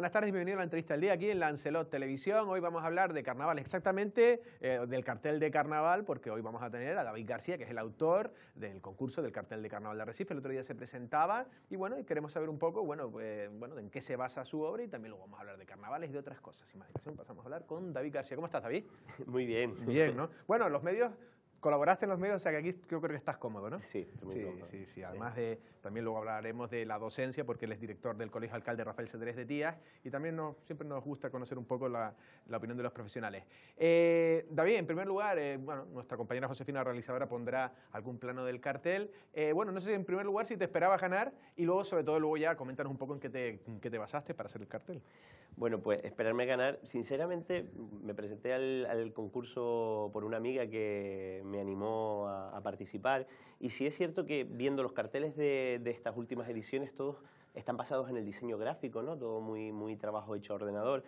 buenas tardes, bienvenido a la entrevista del día aquí en Lancelot Televisión. Hoy vamos a hablar de carnaval exactamente, eh, del cartel de carnaval, porque hoy vamos a tener a David García, que es el autor del concurso del cartel de carnaval de Recife. El otro día se presentaba y bueno, queremos saber un poco, bueno, eh, bueno, en qué se basa su obra y también luego vamos a hablar de carnavales y de otras cosas. dilación, pasamos a hablar con David García. ¿Cómo estás, David? Muy bien. Bien, ¿no? Bueno, los medios Colaboraste en los medios, o sea que aquí creo, que estás cómodo, ¿no? Sí, muy sí, Sí, sí, además de, también luego hablaremos de la docencia, porque él es director del Colegio Alcalde Rafael Cedrés de Tías, y también siempre nos gusta conocer un poco la, opinión de los profesionales. Eh, David, en primer lugar, eh, bueno, nuestra compañera Josefina realizadora pondrá algún plano del cartel. Eh, bueno, no sé si en primer lugar si te esperabas ganar, y luego, sobre todo, luego ya coméntanos un poco en qué te, te basaste para hacer el cartel. Bueno, pues esperarme ganar. Sinceramente, me presenté al, al concurso por una amiga que me animó a, participar. Y si es cierto que viendo los carteles de, estas últimas ediciones, todos están basados en el diseño gráfico, ¿no? Todo muy, muy trabajo hecho ordenador.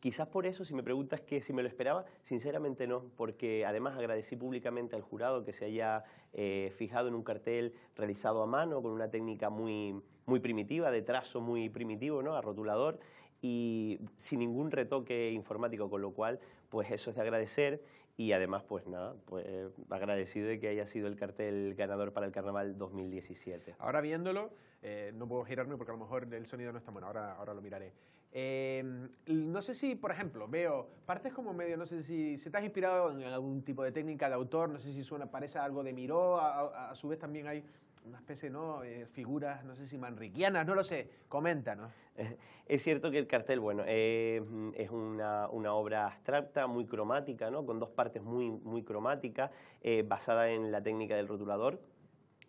Quizás por eso, si me preguntas que si me lo esperaba, sinceramente no, porque además agradecí públicamente al jurado que se haya eh, fijado en un cartel realizado a mano, con una técnica muy, muy primitiva, de trazo muy primitivo, ¿no? a rotulador, y sin ningún retoque informático, con lo cual, pues eso es de agradecer. Y además, pues nada, pues, eh, agradecido de que haya sido el cartel ganador para el Carnaval 2017. Ahora viéndolo, eh, no puedo girarme porque a lo mejor el sonido no está bueno, ahora, ahora lo miraré. Em, no sé si, por ejemplo, veo partes como medio, no sé si, se has inspirado en algún tipo de técnica de autor, no sé si suena, parece algo de Miró, a, su vez también hay una especie, ¿no? Eh, figuras, no sé si manriquianas, no lo sé, comenta Es cierto que el cartel, bueno, es una, obra abstracta, muy cromática, ¿no? Con dos partes muy, muy cromáticas, eh, basada en la técnica del rotulador,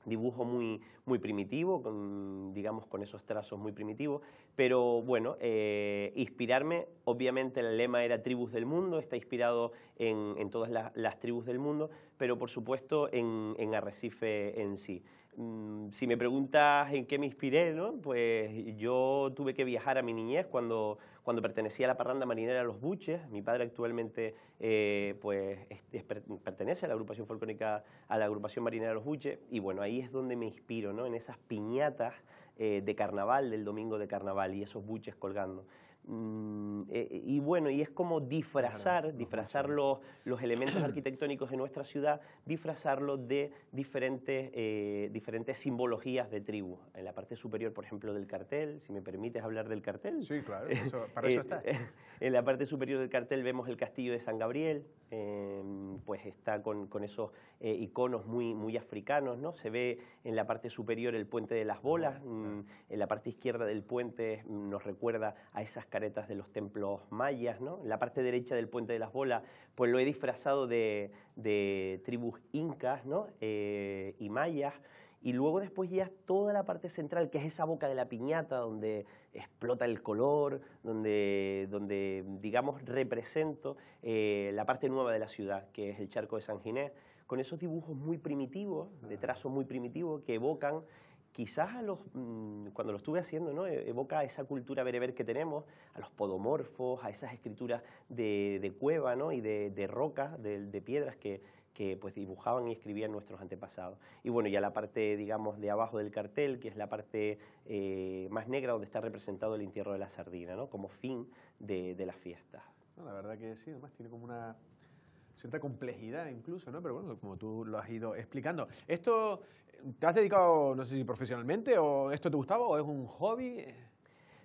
dibujo muy, muy primitivo, con, digamos con esos trazos muy primitivos, pero bueno, eh, inspirarme, obviamente el lema era tribus del mundo, está inspirado en, todas las, tribus del mundo, pero por supuesto en Arrecife en sí. Mm, si me preguntas en qué me inspiré, pues yo tuve que viajar a mi niñez cuando, pertenecía a la parranda marinera Los Buches. Mi padre actualmente eh, pues, pertenece a la agrupación folclónica, a la agrupación marinera Los Buches. Y bueno, ahí es donde me inspiro, ¿no? en esas piñatas eh, de carnaval, del domingo de carnaval y esos buches colgando. Mm, eh, y bueno, y es como disfrazar, disfrazar los, los, elementos arquitectónicos de nuestra ciudad, disfrazarlo de diferentes, eh, diferentes simbologías de tribu. En la parte superior, por ejemplo, del cartel, si me permites hablar del cartel. Sí, claro, para eso está. en la parte superior del cartel vemos el castillo de San Gabriel, em, pues está con, con esos eh, iconos muy, muy africanos, ¿no? Se ve en la parte superior el puente de las bolas, mm, en la parte izquierda del puente nos recuerda a esas caretas de los templos mayas, ¿no? La parte derecha del puente de las bolas, pues lo he disfrazado de, tribus incas, eh, y mayas. Y luego después ya toda la parte central, que es esa boca de la piñata donde explota el color, donde, donde digamos, represento eh, la parte nueva de la ciudad, que es el charco de San Ginés, con esos dibujos muy primitivos, de trazo muy primitivo, que evocan quizás a los, mm, cuando lo estuve haciendo, ¿no? E-, evoca esa cultura bereber que tenemos, a los podomorfos, a esas escrituras de, de cueva ¿no? y de, de roca, de, piedras que, que pues dibujaban y escribían nuestros antepasados. Y bueno, ya la parte, digamos, de abajo del cartel, que es la parte eh, más negra donde está representado el entierro de la sardina, ¿no? como fin de, de las fiestas. la verdad que sí, además tiene como una cierta complejidad incluso, ¿no? Pero bueno, como tú lo has ido explicando. Esto ¿Te has dedicado, no sé si profesionalmente, o esto te gustaba, o es un hobby?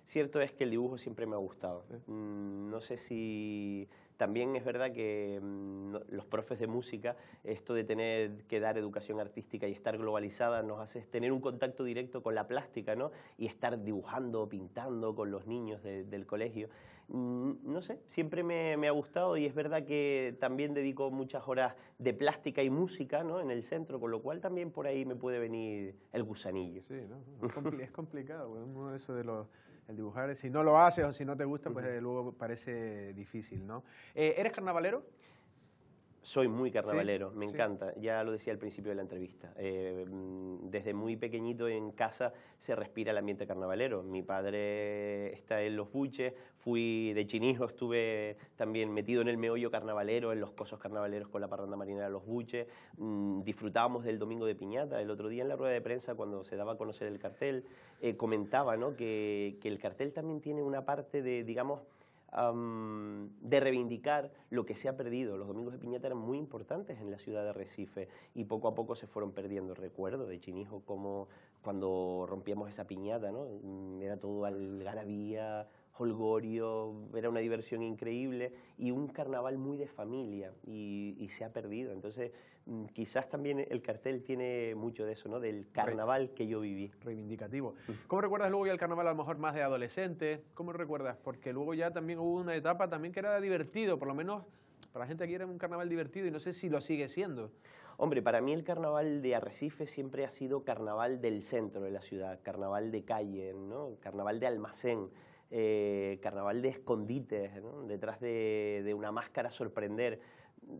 Cierto es que el dibujo siempre me ha gustado. Mm, no sé si... También es verdad que mm, los profes de música, esto de tener que dar educación artística y estar globalizada nos hace tener un contacto directo con la plástica, ¿no? Y estar dibujando, pintando con los niños del colegio. Mm, no sé, siempre me, ha gustado y es verdad que también dedico muchas horas de plástica y música ¿no? en el centro, con lo cual también por ahí me puede venir el gusanillo. Sí, ¿no? es, complicado es pues, complicado, uno de eso de los el dibujar, si no lo haces o si no te gusta, pues eh, luego parece difícil, ¿no? Eh, ¿Eres carnavalero? Soy muy carnavalero, me encanta. Ya lo decía al principio de la entrevista. Eh, mm, desde muy pequeñito en casa se respira el ambiente carnavalero. Mi padre está en los buches, fui de chinijo, estuve también metido en el meollo carnavalero, en los cosos carnavaleros con la parranda marinera de los buches. Mm, disfrutábamos del domingo de piñata. El otro día en la rueda de prensa, cuando se daba a conocer el cartel, eh, comentaba ¿no? que el cartel también tiene una parte de, digamos, de reivindicar lo que se ha perdido. Los domingos de piñata eran muy importantes en la ciudad de Recife y poco a poco se fueron perdiendo. Recuerdo de Chinijo como cuando rompíamos esa piñata, ¿no? Mm, era todo algarabía, holgorio, era una diversión increíble y un carnaval muy de familia y, se ha perdido. Entonces, mm, quizás también el cartel tiene mucho de eso, ¿no? Del carnaval que yo viví. Reivindicativo. ¿Cómo recuerdas luego ya el carnaval a lo mejor más de adolescente? ¿Cómo recuerdas? Porque luego ya también hubo una etapa también que era divertido, por lo menos para la gente aquí era un carnaval divertido y no sé si lo sigue siendo. Hombre, para mí el carnaval de Arrecife siempre ha sido carnaval del centro de la ciudad, carnaval de calle, ¿no? carnaval de almacén. Eh, carnaval de escondites, detrás de, una máscara sorprender.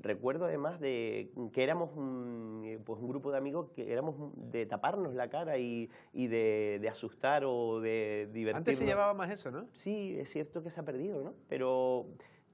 Recuerdo además de que éramos pues, un, grupo de amigos que éramos de taparnos la cara y, de, asustar o de divertir. Antes se llevaba más eso, ¿no? Sí, es cierto que se ha perdido, ¿no? Pero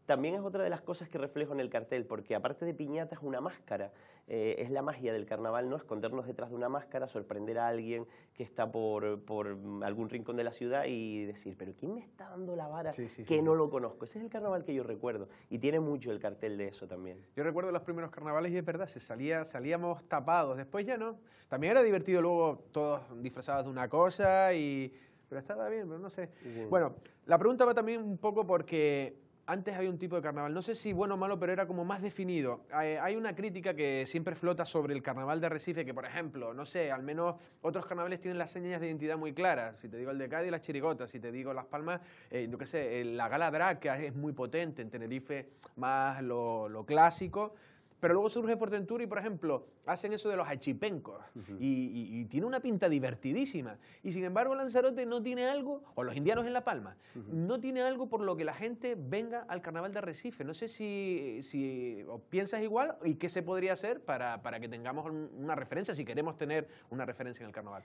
también es otra de las cosas que reflejo en el cartel, porque aparte de piñatas, una máscara. Eh, es la magia del carnaval, no escondernos detrás de una máscara, sorprender a alguien que está por, por algún rincón de la ciudad y decir, pero ¿quién me está dando la vara que no lo conozco? Ese es el carnaval que yo recuerdo y tiene mucho el cartel de eso también. Yo recuerdo los primeros carnavales y es verdad, salía, salíamos tapados, después ya no. También era divertido luego todos disfrazados de una cosa y... Pero estaba bien, pero no sé. Bueno, la pregunta va también un poco porque antes había un tipo de carnaval, no sé si bueno o malo, pero era como más definido. Eh, hay una crítica que siempre flota sobre el carnaval de Recife, que por ejemplo, no sé, al menos otros carnavales tienen las señas de identidad muy claras. Si te digo el de Cádiz, las chirigotas, si te digo Las Palmas, eh, yo qué sé, eh, la gala drag, es muy potente, en Tenerife más lo clásico. Pero luego surge Fuerteventura y, por ejemplo, hacen eso de los achipencos y, tiene una pinta divertidísima. Y sin embargo, Lanzarote no tiene algo, o los indianos en La Palma, no tiene algo por lo que la gente venga al carnaval de Recife. No sé si, piensas igual y qué se podría hacer para que tengamos una referencia, si queremos tener una referencia en el carnaval.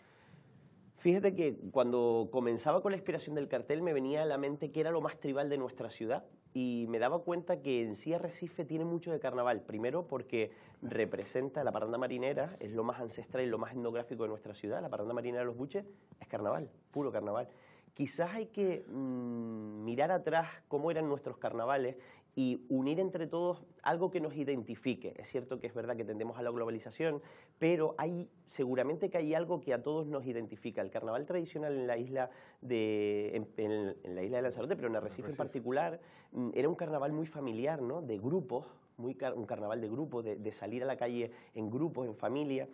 Fíjate que cuando comenzaba con la inspiración del cartel me venía a la mente que era lo más tribal de nuestra ciudad y me daba cuenta que en sí Arrecife tiene mucho de carnaval. Primero porque representa la paranda marinera, es lo más ancestral y lo más etnográfico de nuestra ciudad. La paranda marinera de los buches es carnaval, puro carnaval. Quizás hay que mm, mirar atrás cómo eran nuestros carnavales y unir entre todos algo que nos identifique. Es cierto que es verdad que tendemos a la globalización, pero hay seguramente que hay algo que a todos nos identifica. El carnaval tradicional en la isla de, en, la isla de Lanzarote, pero en Arrecife, en particular, mm, era un carnaval muy familiar, ¿no? de grupos, muy un carnaval de grupos, de, de salir a la calle en grupos, en familia,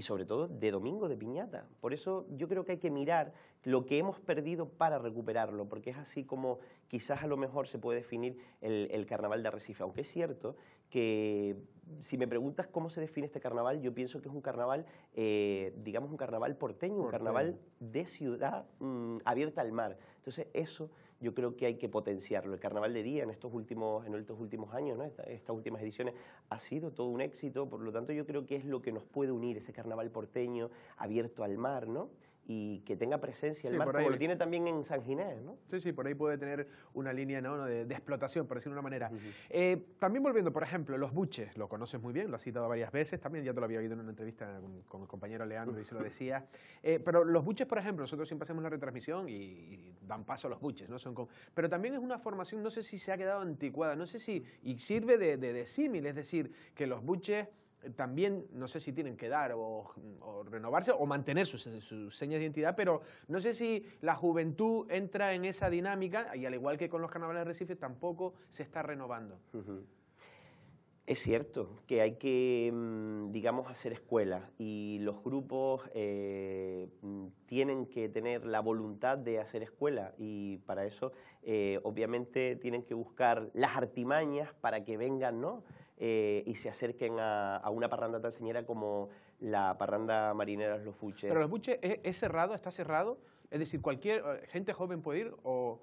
y sobre todo de domingo de piñata. Por eso yo creo que hay que mirar lo que hemos perdido para recuperarlo, porque es así como quizás a lo mejor se puede definir el, carnaval de Arrecife, aunque es cierto que si me preguntas cómo se define este carnaval, yo pienso que es un carnaval, eh, digamos un carnaval porteño, un carnaval de ciudad mm, abierta al mar. Entonces eso yo creo que hay que potenciarlo. El carnaval de día en estos últimos, en estos últimos años, ¿no? estas últimas ediciones, ha sido todo un éxito, por lo tanto yo creo que es lo que nos puede unir, ese carnaval porteño abierto al mar, ¿no? y que tenga presencia el marco mar, lo tiene también en San Ginés, ¿no? Sí, sí, por ahí puede tener una línea ¿no? de, explotación, por decirlo de una manera. Eh, también volviendo, por ejemplo, los buches, lo conoces muy bien, lo has citado varias veces, también ya te lo había oído en una entrevista con, el compañero Leandro y se lo decía. Eh, pero los buches, por ejemplo, nosotros siempre hacemos la retransmisión y, dan paso a los buches, ¿no? Son pero también es una formación, no sé si se ha quedado anticuada, no sé si, y sirve de, de símil, es decir, que los buches también no sé si tienen que dar o, renovarse o mantener sus, señas de identidad, pero no sé si la juventud entra en esa dinámica y al igual que con los carnavales de Recife tampoco se está renovando. Es cierto que hay que, mm, digamos, hacer escuela y los grupos eh, mm, tienen que tener la voluntad de hacer escuela y para eso, eh, obviamente, tienen que buscar las artimañas para que vengan, ¿no? Eh, y se acerquen a, una parranda tan señera como la parranda marinera Los Buches. ¿Pero Los Buches es, cerrado? ¿Está cerrado? Es decir, cualquier eh, gente joven puede ir o...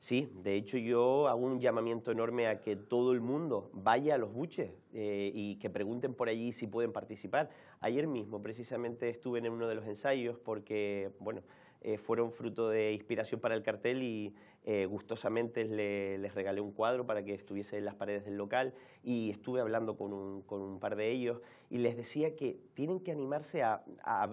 Sí, de hecho yo hago un llamamiento enorme a que todo el mundo vaya a los buches eh, y que pregunten por allí si pueden participar. Ayer mismo precisamente estuve en uno de los ensayos porque, bueno, eh, fueron fruto de inspiración para el cartel y eh, gustosamente les regalé un cuadro para que estuviese en las paredes del local y estuve hablando con un, par de ellos y les decía que tienen que animarse a,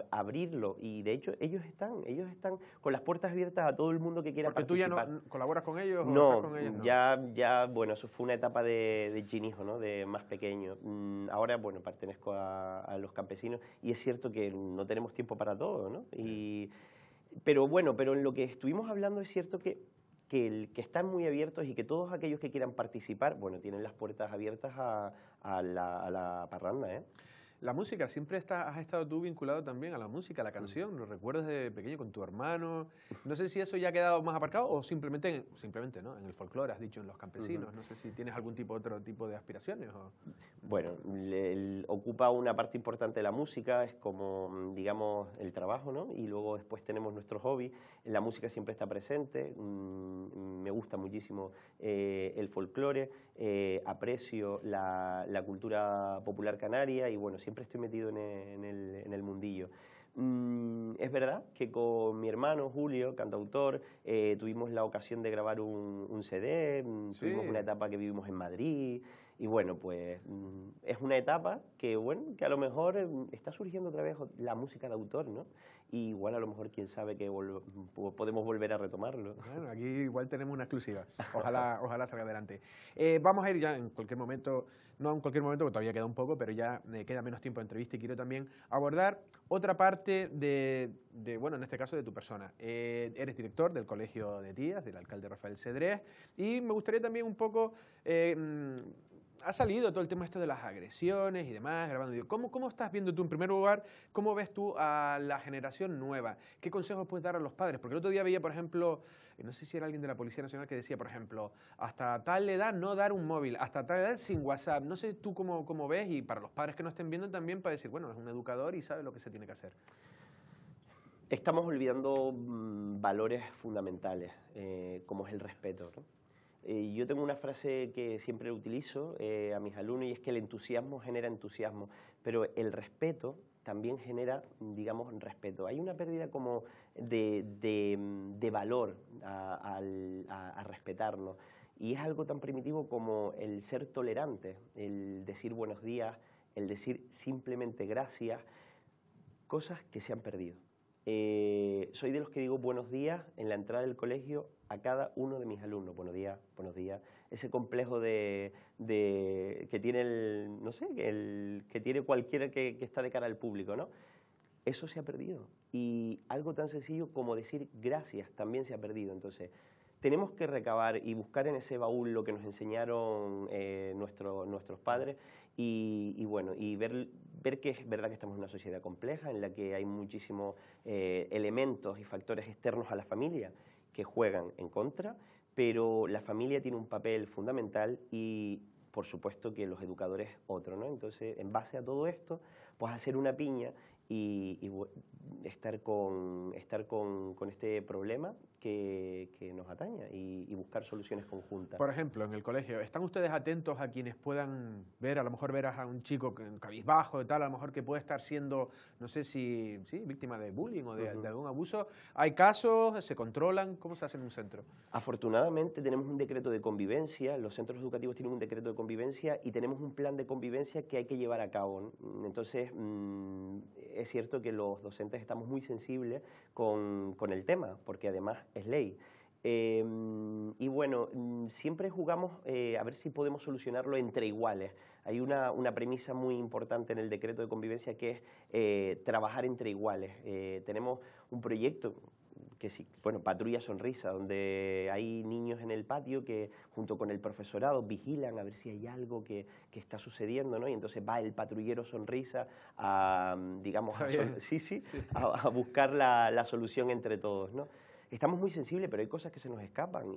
abrirlo y de hecho ellos están, ellos están con las puertas abiertas a todo el mundo que quiera Porque tú ya no colaboras con ellos no, Ya, bueno, eso fue una etapa de, de ¿no? De más pequeño. Mm, ahora, bueno, pertenezco a, los campesinos y es cierto que no tenemos tiempo para todo, ¿no? Pero bueno, pero en lo que estuvimos hablando es cierto que, que, el, que están muy abiertos y que todos aquellos que quieran participar, bueno, tienen las puertas abiertas a, la, a la parranda, ¿eh? La música, siempre está, has estado tú vinculado también a la música, a la mm. canción, los recuerdos de pequeño con tu hermano. No sé si eso ya ha quedado más aparcado o simplemente, simplemente ¿no? en el folclore, has dicho en los campesinos. No sé si tienes algún tipo, otro tipo de aspiraciones. Bueno, ocupa una parte importante de la música, es como, digamos, el trabajo, Y luego después tenemos nuestro hobby. La música siempre está presente, mm, me gusta muchísimo eh, el folclore eh, aprecio la, cultura popular canaria y bueno, siempre estoy metido en el, mundillo. Mm, es verdad que con mi hermano Julio, cantautor, eh, tuvimos la ocasión de grabar un, CD, mm, tuvimos una etapa que vivimos en Madrid y bueno, pues mm, es una etapa que bueno, que a lo mejor está surgiendo otra vez la música de autor, ¿no? igual a lo mejor quién sabe que podemos volver a retomarlo. Bueno, aquí igual tenemos una exclusiva. Ojalá, ojalá salga adelante. Eh, vamos a ir ya en cualquier momento, no en cualquier momento, porque todavía queda un poco, pero ya eh, queda menos tiempo de entrevista y quiero también abordar otra parte de, bueno, en este caso de tu persona. Eh, eres director del Colegio de Tías, del alcalde Rafael Cedrés, y me gustaría también un poco ha salido todo el tema esto de las agresiones y demás, grabando ¿Cómo, ¿Cómo estás viendo tú, en primer lugar, cómo ves tú a la generación nueva? ¿Qué consejos puedes dar a los padres? Porque el otro día veía, por ejemplo, no sé si era alguien de la Policía Nacional que decía, por ejemplo, hasta tal edad no dar un móvil, hasta tal edad sin WhatsApp. No sé tú cómo, ves y para los padres que no estén viendo también para decir, bueno, es un educador y sabe lo que se tiene que hacer. Estamos olvidando mm, valores fundamentales, eh, como es el respeto. ¿no? Eh, yo tengo una frase que siempre utilizo eh, a mis alumnos y es que el entusiasmo genera entusiasmo, pero el respeto también genera, digamos, respeto. Hay una pérdida como de, mm, valor al a, respetarnos y es algo tan primitivo como el ser tolerante, el decir buenos días, el decir simplemente gracias, cosas que se han perdido. Eh, soy de los que digo buenos días en la entrada del colegio a cada uno de mis alumnos. Buenos días, buenos días. Ese complejo de, que tiene el, no sé, que tiene cualquiera que, está de cara al público, ¿no? Eso se ha perdido. Y algo tan sencillo como decir gracias también se ha perdido. Entonces, tenemos que recabar y buscar en ese baúl lo que nos enseñaron eh, nuestros padres y, bueno, y ver, ver que es verdad que estamos en una sociedad compleja en la que hay muchísimos eh, elementos y factores externos a la familia que juegan en contra, pero la familia tiene un papel fundamental y por supuesto que los educadores otro, ¿no? Entonces, en base a todo esto, pues hacer una piña y, estar, con, estar con, este problema que, nos atañe y, buscar soluciones conjuntas. Por ejemplo, en el colegio, ¿están ustedes atentos a quienes puedan ver, a lo mejor ver a un chico cabizbajo y tal, a lo mejor que puede estar siendo, no sé si, víctima de bullying o de, algún abuso? ¿Hay casos? ¿Se controlan? ¿Cómo se hace en un centro? Afortunadamente tenemos un decreto de convivencia, los centros educativos tienen un decreto de convivencia y tenemos un plan de convivencia que hay que llevar a cabo. Entonces, mm, es cierto que los docentes estamos muy sensibles con, con el tema, porque además es ley. Em, y bueno, siempre jugamos eh, a ver si podemos solucionarlo entre iguales. Hay una, una, premisa muy importante en el decreto de convivencia que es eh, trabajar entre iguales. Eh, tenemos un proyecto que sí, bueno, Patrulla Sonrisa, donde hay niños en el patio que junto con el profesorado vigilan a ver si hay algo que, que está sucediendo, ¿no? Y entonces va el patrullero Sonrisa a, digamos, sí, sí, A, a, buscar la, la solución entre todos, ¿no? estamos muy sensibles, pero hay cosas que se nos escapan.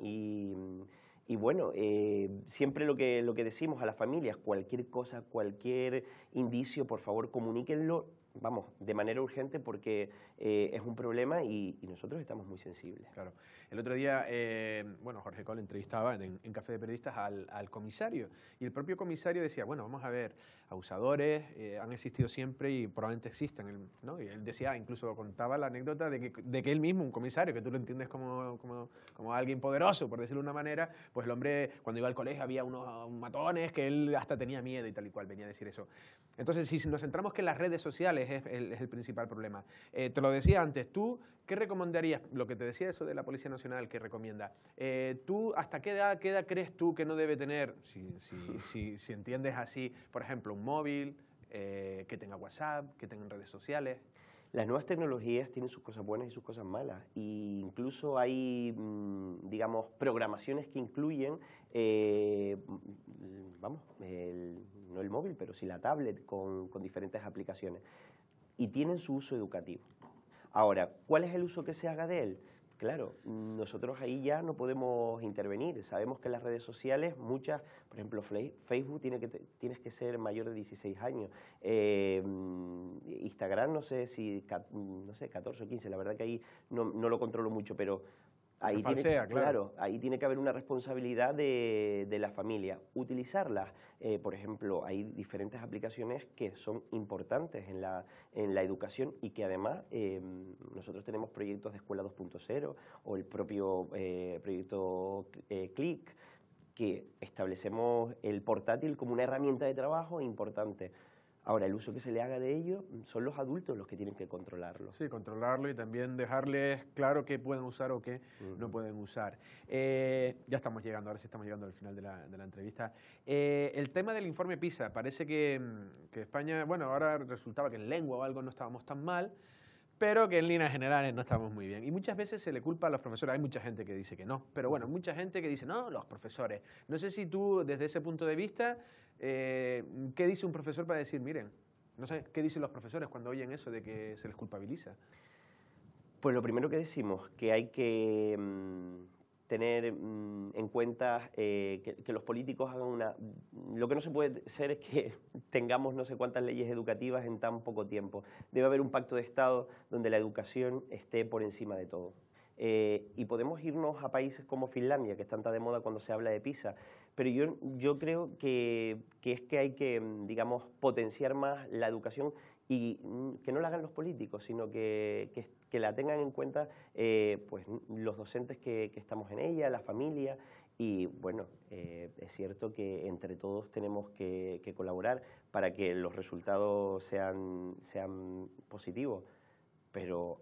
Y, bueno, eh, siempre lo que, lo que decimos a las familias, cualquier cosa, cualquier indicio, por favor, comuníquenlo vamos, de manera urgente porque eh, es un problema y, nosotros estamos muy sensibles. Claro. El otro día, eh, bueno, Jorge Cole entrevistaba en, Café de Periodistas al, comisario y el propio comisario decía, bueno, vamos a ver, abusadores eh, han existido siempre y probablemente existan, ¿no? Y él decía, incluso contaba la anécdota de que, de que él mismo, un comisario, que tú lo entiendes como, como, como alguien poderoso, por decirlo de una manera, pues el hombre cuando iba al colegio había unos matones que él hasta tenía miedo y tal y cual, venía a decir eso. Entonces, si nos centramos que las redes sociales es, el, principal problema. Eh, te lo decía antes, tú, ¿qué recomendarías? Lo que te decía eso de la Policía Nacional que recomienda. Eh, ¿Tú hasta qué edad, crees tú que no debe tener, si, si, si, entiendes así, por ejemplo, un móvil, eh, que tenga WhatsApp, que tenga redes sociales? Las nuevas tecnologías tienen sus cosas buenas y sus cosas malas. E incluso hay, mm, digamos, programaciones que incluyen, vamos, no el móvil, pero sí la tablet con, con diferentes aplicaciones y tienen su uso educativo. Ahora, ¿cuál es el uso que se haga de él? Claro, nosotros ahí ya no podemos intervenir. Sabemos que las redes sociales, muchas, por ejemplo, Facebook tiene que, tienes que ser mayor de 16 años. Eh, Instagram, no sé si, no sé, 14 o 15, la verdad que ahí no lo controlo mucho, pero ahí tiene, claro. ahí tiene que haber una responsabilidad de, de la familia. Utilizarlas, eh, por ejemplo, hay diferentes aplicaciones que son importantes en la, en la educación y que además eh, nosotros tenemos proyectos de Escuela 2.0 o el propio eh, proyecto CLIC que establecemos el portátil como una herramienta de trabajo importante. Ahora, el uso que se le haga de ello mm, son los adultos los que tienen que controlarlo. Sí, controlarlo y también dejarles claro qué pueden usar o qué no pueden usar. Eh, ya estamos llegando, ahora sí estamos llegando al final de la, entrevista. Eh, el tema del informe PISA, parece que, mm, que España, bueno, ahora resultaba que en lengua o algo no estábamos tan mal pero que en líneas generales no estamos muy bien. Y muchas veces se le culpa a los profesores, hay mucha gente que dice que no, pero bueno, mucha gente que dice, no, los profesores. No sé si tú desde ese punto de vista eh, ¿Qué dice un profesor para decir, miren, no sé, qué dicen los profesores cuando oyen eso de que se les culpabiliza? Pues lo primero que decimos, que hay que mm, tener mm, en cuenta eh, que, que, los políticos hagan una... Lo que no se puede ser es que tengamos no sé cuántas leyes educativas en tan poco tiempo. Debe haber un pacto de Estado donde la educación esté por encima de todo. Eh, y podemos irnos a países como Finlandia, que es tanta de moda cuando se habla de PISA, pero yo, yo creo que, es que hay que, digamos, potenciar más la educación y mm, que no la hagan los políticos, sino que, la tengan en cuenta eh, pues, los docentes que, estamos en ella, la familia, y bueno, eh, es cierto que entre todos tenemos que, colaborar para que los resultados sean, sean positivos, pero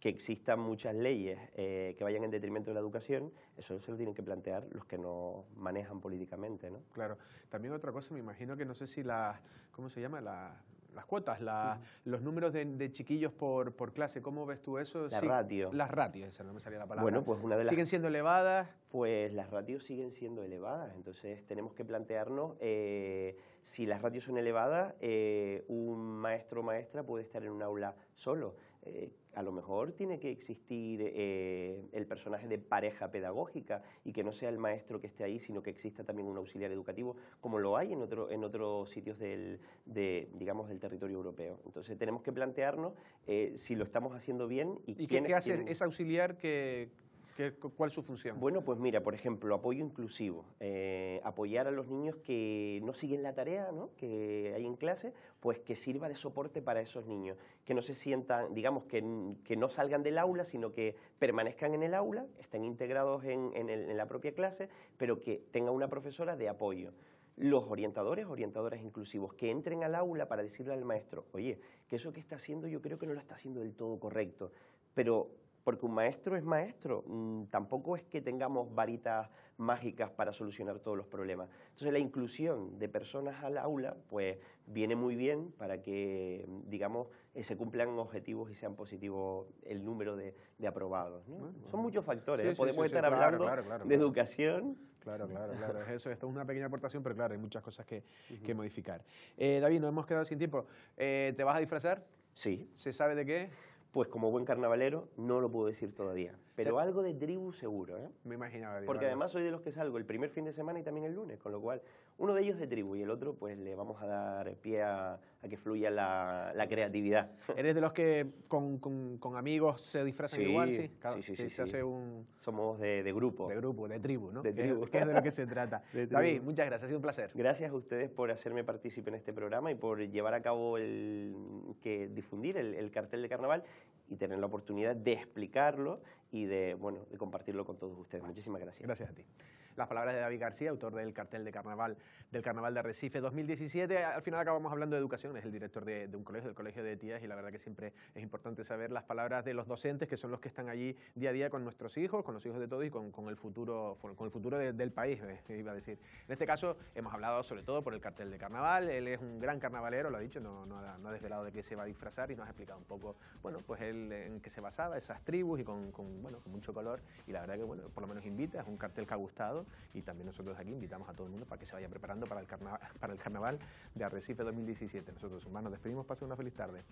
que existan muchas leyes eh, que vayan en detrimento de la educación, eso se lo tienen que plantear los que no manejan políticamente, ¿no? Claro. También otra cosa, me imagino que no sé si las, ¿cómo se llama? Las, las cuotas, las, los números de, chiquillos por, por, clase, ¿cómo ves tú eso? Las sí, ratios. Las ratios, esa no me salía la palabra. Bueno, pues una de ¿Siguen siendo elevadas? Pues las ratios siguen siendo elevadas, entonces tenemos que plantearnos... Eh, si las ratios son elevadas, eh, un maestro o maestra puede estar en un aula solo. Eh, a lo mejor tiene que existir eh, el personaje de pareja pedagógica y que no sea el maestro que esté ahí, sino que exista también un auxiliar educativo, como lo hay en, otro, en otros sitios del, de, digamos, del territorio europeo. Entonces tenemos que plantearnos si lo estamos haciendo bien y, ¿Y quién qué hace ese auxiliar que ¿Cuál es su función? Bueno, pues mira, por ejemplo, apoyo inclusivo. Eh, apoyar a los niños que no siguen la tarea ¿no? que hay en clase, pues que sirva de soporte para esos niños. Que no se sientan, digamos, que, no salgan del aula, sino que permanezcan en el aula, estén integrados en, la propia clase, pero que tenga una profesora de apoyo los orientadores, orientadoras inclusivos, que entren al aula para decirle al maestro, oye, que eso que está haciendo yo creo que no lo está haciendo del todo correcto, pero porque un maestro es maestro, mm, tampoco es que tengamos varitas mágicas para solucionar todos los problemas. Entonces la inclusión de personas al aula pues viene muy bien para que, digamos, eh, se cumplan objetivos y sean positivos el número de, aprobados. Son muchos factores, ¿eh? podemos estar hablando de educación. Claro, claro, claro. Eso, esto es una pequeña aportación, pero claro, hay muchas cosas que, modificar. Eh, David, nos hemos quedado sin tiempo. ¿Te vas a disfrazar? Sí. ¿Se sabe de qué? Pues como buen carnavalero no lo puedo decir todavía, pero algo de tribu seguro. ¿eh? Me imaginaba. Porque además soy de los que salgo el primer fin de semana y también el lunes, con lo cual uno de ellos de tribu y el otro pues le vamos a dar pie a, a que fluya la, creatividad. ¿Eres de los que con, amigos se disfrazan igual? Sí, sí, sí, sí, Se hace un... Somos de, grupo. De grupo, de tribu, ¿no? De tribu. Que es de lo que se trata. David, muchas gracias, ha sido un placer. Gracias a ustedes por hacerme partícipe en este programa y por llevar a cabo el... que difundir el, el cartel de carnaval y tener la oportunidad de explicarlo y de, bueno, de compartirlo con todos ustedes. Muchísimas gracias. Gracias a ti las palabras de David García, autor del cartel de carnaval, del Carnaval de Recife 2017. Al final acabamos hablando de educación, es el director de, un colegio, del Colegio de Tías, y la verdad que siempre es importante saber las palabras de los docentes, que son los que están allí día a día con nuestros hijos, con los hijos de todos y con, el futuro, con el futuro del país, eh, iba a decir. En este caso hemos hablado sobre todo por el cartel de carnaval, él es un gran carnavalero, lo ha dicho, no, no, ha, no desvelado de qué se va a disfrazar y nos ha explicado un poco, bueno, pues en qué se basaba, esas tribus y con, con, bueno, con mucho color y la verdad que, bueno, por lo menos invita, es un cartel que ha gustado y también nosotros aquí invitamos a todo el mundo para que se vaya preparando para el, carnaval de Arrecife 2017. Nosotros, humanos, despedimos, pasen una feliz tarde.